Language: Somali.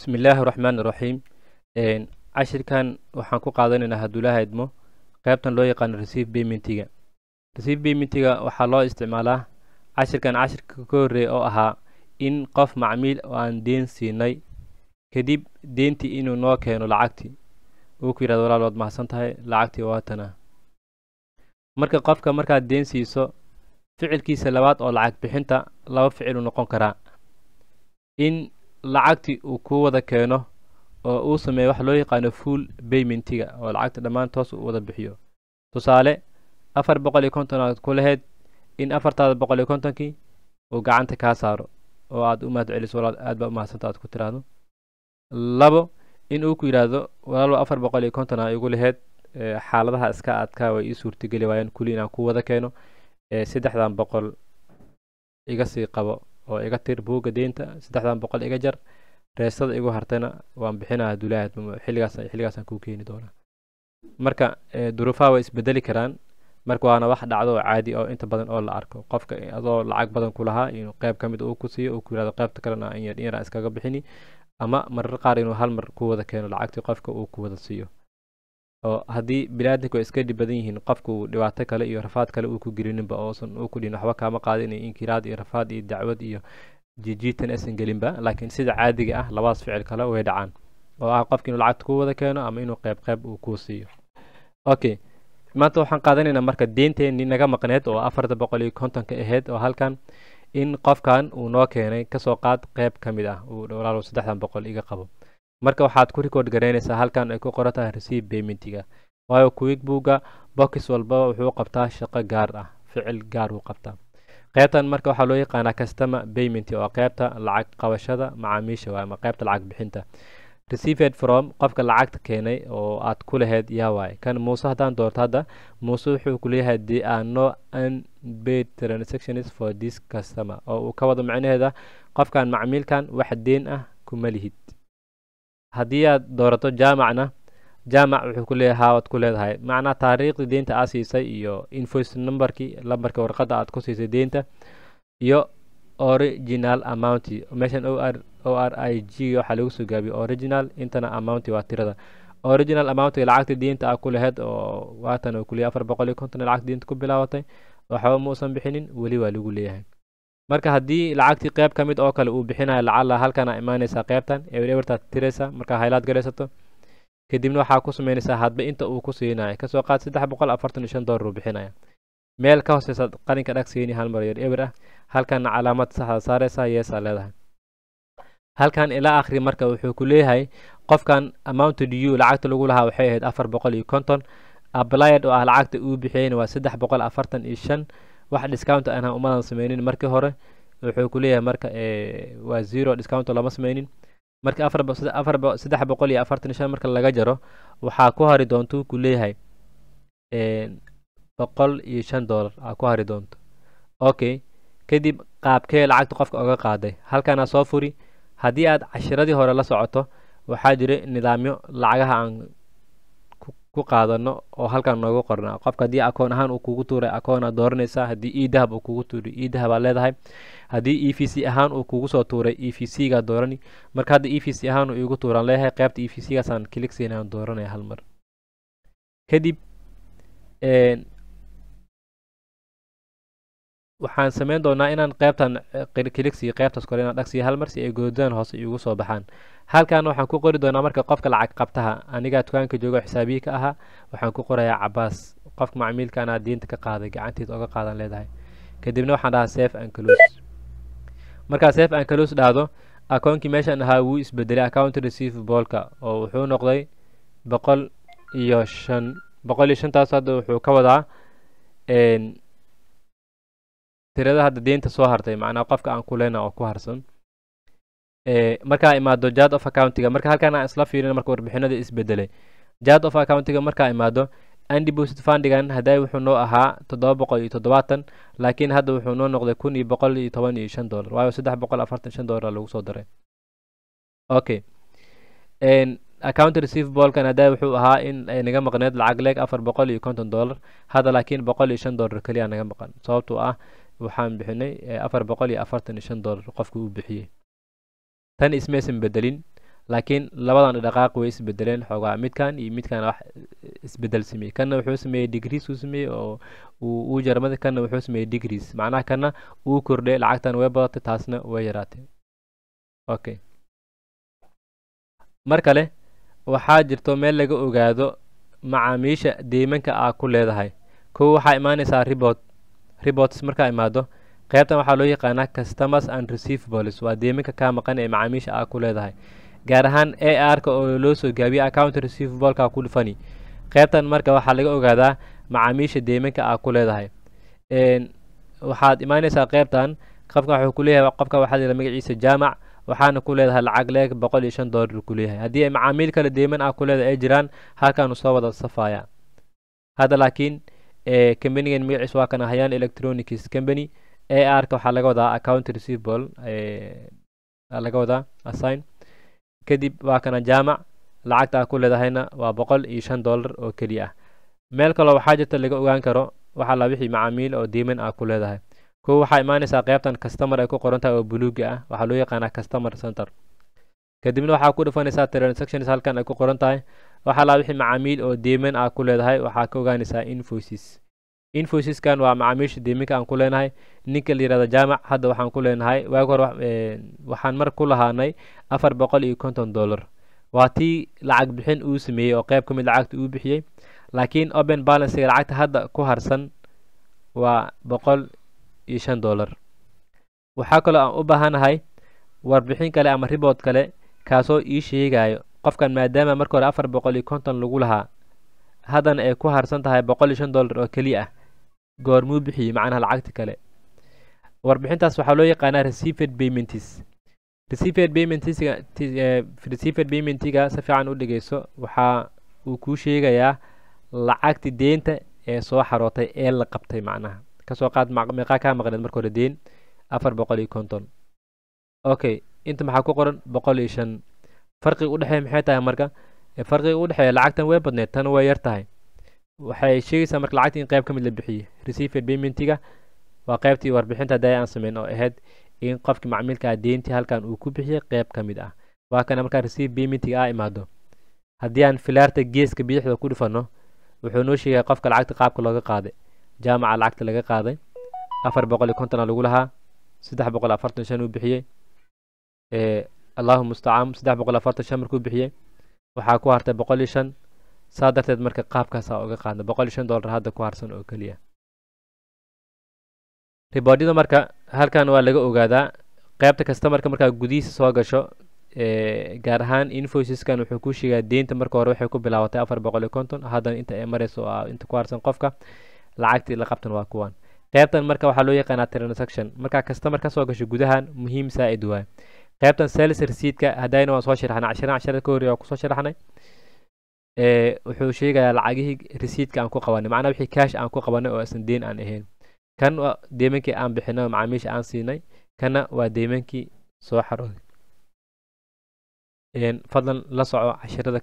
bismi illaahi raxmaan raxiim cashirkan waxaan ku qaadanaynaa hadduu idmo qaybtan loo yaqaano receive paymentiga receive paymentiga waxaa loo isticmaalaa cashirkan cashirka ka horreeya oo ahaa in qof macmiil oo aan deen siinay kadib deentii inuu noo keeno lacagtii uu ku yidhahdo walaal waad mahadsan tahay lacagtii waatana marka qofka markaad deen siiso ficilkiisa labaad oo lacag bixinta laba ficil ficiluu noqon karaa in lacagtii uu kuu wada keeno oo uu sameeyo waxa loo yaqaano full baymentiga oo lacagta dhammaan toos uu wada bixiyo tusaale afar boqol iyo konton aad ku lahayd in afartaada boqol iyo kontonkii uu gacanta kaa saaro oo aad u mahad celiso walaal aad baa u mahadsanta aad ku tiraahdo labo in uu ku yidhaahdo walaalba afar boqol iyo konton aa igu lahayd xaaladaha iska adkaa way ii suurtageli waayeen kulli inaan ku wada keeno saddexdan boqol iga sii qabo oo iga tir buugga deynta saddexdan boqol iga jar reestada igu hartayna waan bixinaa duulaad xilligaasaan kuu keeni doonaa marka duruufaha way isbedeli karaan marka waana wax dhacdo oo caadi oo inta badan oo la arko qofka adoo lacag badan kulahaa lahaa inuu qayb ka mid ah uu ku siiyo uu ku yirahdo qaybta kalena in yar in yar iskaga bixini ama marar qaar inuu hal mar ku wada keeno lacagtii qofka uu ku wada siiyo oo haddii biniaadanku ay iska dhibadan yihiin qofkuu dhibaato kale iyo rafaad kale uu ku gelininba oosan uu ku dhihin waxba kaama qaadin iyo inkiraad iyo rafaad iyo dacwad iyo jijiitan aysan gelinba laakiin sida caadiga ah labadaas ficil kale way dhacaan oo ah qofka inuu lacagta kuu wada keeno ama inuu qeyb qeyb uu kuu siiyo okay maanta waxaan qaadanaynaa marka deenteenii naga maqneed oo afarta boqol iyo kontonka ahayd oo halkan in qofkan uu noo keenay kasoo qaad qeyb ka mid ah uu dhowlaalow saddexdan boqol iga qabo marka waxaad ku record garaynaysaa halkan ay ku qoran tahay receive paymentiga waayo quickbooga box walbaba wuxuu qabtaa shaqo gaar ah ficil gaar uu qabtaa qaybtan marka waxaa loo yaqaanaa customer payment oo qaybta lacag qabashada macaamiisha waa ama qaybta lacag bixinta received from qofka lacagta keenay oo aad ku laheyd yaa waaye kan muuse haddaan doorto hadda muuse wuxuu kuleeyahay the are no unpaid transactions for this customer oo uu ka wado macnaheeda qofkan macmiilkan wax deen ah kuma lihid haddii aad doorato jaamacna jaamac wuxuu ku leeyaha waad ku leedahay macnaha taariikhdii deynta aad siisay iyo invoice numberkii lambarka warqadda aad ku siisay deynta iyo original amounti meeshan o r i g waxaa lagu soo gaabiyo original intana amounti waa tirada original amountiga lacagta diinta ah ku laheyd oo waatan oo kuliyay afar boqol iyo konton lacagta diinta ku bilaabatay waxba muusan bixinin weli waa lagu leeyahay marka haddii lacagtii qeyb ka mid ah oo kale uu bixinayo lacala halkana imaanaysaa qeybtan ewerta tiraysa markaa haylaad galaysato kadibna waxaa ku samaynaysaa hadba inta uu ku siinaya kasoo qaad saddex boqol afartan shan doolar uu bixinaya meel ka hooseysa qalinka dhag siini yar ewer ah halkana calaamad saxda saaraysa yeesaa leedahay halkan ilaa akhri marka wuxuu ku leeyahay qofkan amounto du lacagta lagu lahaa waxay ahayd afar boqol iyo konton ablied oo ah lacagta uu bixiyeyna waa saddex boqol afartan iyo shan wax discount ana umadan sameynin markii hore wuxuu kuleeyahay marka eh, waa zero discount lama sameynin marka afarsaddex boqol iyo afartan shan marka laga jaro waxaa ku hari doonto ku leeyahay eh, boqol iyo shan dollar aa ku hari doonto okay kadib qaabkee lacagta qofka oga qaaday halkanaa soo furi haddii aad cashiradii hore la socoto waxaa jira nidaamyo lacagaha aan ku qaadano oo halkan noogu qornaa qofka hadii akoon ahaan uu kugu tuuray akoona dooranaysaa hadii e dahab uu kugu tuuray e dahab aa leedahay haddii e v c ahaan uu kugu soo tuuray e v c gaa doorani marka hadda e v c ahaan uu iigu tuuraan leeyahay qaybta e v c gaasaan kiligseen aan dooranaya hal mar kadib waxaan samayn doonaa inaan qaybtan keliksi eh, qaybtaas kore inaan dhagsiyo hal mar si ay goodaan hoose iugu soo baxaan halkan waxaan ku qori doonaa marka qofka lacag qabtaha anigaa dukaanka joogo xisaabiyi ka aha waxaan ku qorayaa cabaas qofka macmiilka anaa diinta ka qaaday gacantiis oga qaadan leedahay kadibna waxaan dhahaa sef ancalos markaa sef ancalos dhahdo akoonkii meeshaan ahaa wuu isbedelay account receive boolka oo wuxuu noqday boqol iyo shan boqol iyo shantaas hadda wuxuu ka wadaa tirada hadda deenta soo hartay macnaa qofka aan ku oo ku harsan markaa imaado jad of accountiga marka halkaan aan isla fiirina marka warbixinada isbedelay jad of accountiga markaa imaado andeposit fundigan haday wuxuu noo ahaa toddoba boqol iyo toddobaatan laakiin hadda wuxuu noo noqday kun iyo boqol iyo toban iyo shan dollar waayo saddex boqol afartan shan dollar lagu soo daray okay account receivablkan haday wuxuu ahaa in naga maqneed lacag leeg afar boqol iyo konton dollar hadda laakiin boqol iyo shan dollar keliya naga maqan sababtoo ah waxaan bixinay eh, afar boqol iyo afartan iyo shan dollar qofkii u bixiyey tan ismaysan bedelin laakiin labadan dhaqaaq way isbedeleen xoogaa midkan iyo midkan wax eh, isbedel sameeyey kanna wuxuu sameeyey degrees uu sameeyey oo uu jarmada kanna wuxuu sameeyey degrees macnaha kanna uu kordhay lacagtan way badatay taasna way yaraatay okay mar kale waxaa jirto meel laga ogaado macaamiisha deymanka aa ku leedahay kow waxaa imaanaysaa ribood reports markaa imaado qaybtan waxaa loo yaqaanaa customers and receivables waa deeminka kaa maqan ee macaamiisha aa ku leedahay gaar ahaan a r-ka oo loo soo gaabiya account receivableka ku dhufani qaybtan marka waxaa laga ogaadaa macaamiisha deeminka aa ku leedahay waxaad imaaneysaa qaybtan qofkan waxuu ku qofka waxaa la magaciisa jaamac waxaana ku leedahay lacag leeg boqol iyo shan doolar ku haddii ay macaamiil kale deeman aa ku leedahay ay jiraan halkaanu soo wada safaya hadda laakiin companigan magaciis waa kana hayaan electronics company ar ka waxaa laga wadaa account receivable laga wadaa assign kadib waa kana jaamac lacagta aa ku leedahayna waa boqol iyo shan dollar oo keli ah meel kaloo waxaa jirta laga ogaan karo waxaa la wixii macaamiil oo diiman aa ku leedahay kuwa waxaa imaaneysaa qeybtan customer ay ku qoran tahay oo buluuga ah waxaa loo yaqaanaa customer center kadibna waxaa ku dhufanaysaa transactions halkan ay ku qoran tahay waxaa laa wixii macaamiil oo deeman aa ah ku leedahay waxaa ka ogaanaysaa invoices invoiceskan waa macaamiisha deeminka aan ku leenahay ninka la yihahda jaamac hadda waxaan ku leenahay waagi hore waxaan mar ku lahaanay afar boqol iyo konton dollar waa tii lacag bixin uu sameeyey oo qeyb ka mid lacagta uu bixiyey laakiin open balancega lacagta hadda ku harsan waa boqol iyo shan dollar waxaa kaloo aan u baahanahay warbixin kale ama ribord kale kaasoo ii sheegayo qofkan maadaama marka hore afar boqol iyo konton lagu lahaa haddana ay ku harsan tahay boqol iyo shan dollar oo keliya ah goor muu bixiyey macnaha lacagta kale warbixintaas waxaa loo yaqaanaa receivet payments receivet paymentga eh, receivet paymentiga si fiican u dhegeyso waxaa uu kuu sheegayaa lacagti deenta ee soo xarootay ee la qabtay macnaha kasoo qaad meeqaa kaa maqneed marka hore deen afar boqol iyo konton okay inta maxaa ku qoran boqol iyo shan farqiga udhexeeya maxay tahay marka farqiga udhexeeya lacagtan way badneed tan way yar tahay waxay sheegaysaa marka lacagta in qayb ka mid la bixiyey receiver paymentiga waa qaybtii warbixinta hadda aan sameyn oo ahayd in qofkii macmiilkaa ah deyntii halkan uu ku bixiyey qayb ka mid ah waa kana markaa receive paymentiga aa imaado haddii aan filaarta geeska bidixda ku dhufano wuxuu noo sheegaya qofka lacagta qaabka looga qaaday jaamaca lacagta laga qaaday afar boqol iyo konton lagu lahaa saddex boqol afartan shan uu bixiyey allahu mustacaan saddex boqol afartan shan markuu bixiyey waxaa ku hartay boqol iyo shan saa darteed marka qaabkaasaa uga qaadna boqol iyo shan dollar hadda ku harsan oo keliya riboodhyada marka halkan waa laga ogaadaa qaybta kasta marka markaa gudihiisa soo gasho gaar ahaan invoiceskan wuxuu ku sheegaa deynta marka hore waxay ku bilaabatay afar boqol iyo konton haddana inta ee mareyso oo inta ku harsan qofka lacagtii la qabtan waa kuwan qeybtan marka waxaa loo yaqaanaa transaction markaa customer ka soo gasho gudahan muhiim saa'id waay qaybtan sales resiidka hadayna waan soo sharxnay cashirana cashirada ka horreeya waan kusoo sharxnay wuxuu sheegayaa lacagihii resiidka aan ku qabanay macnaa wixii cash aan ku qabanay oo aysan deen aan ahayn kan waa deymankii aan bixinay oo macaamiisha aan siinay kana waa deymankii soo xarooday fadlan la soco cashirada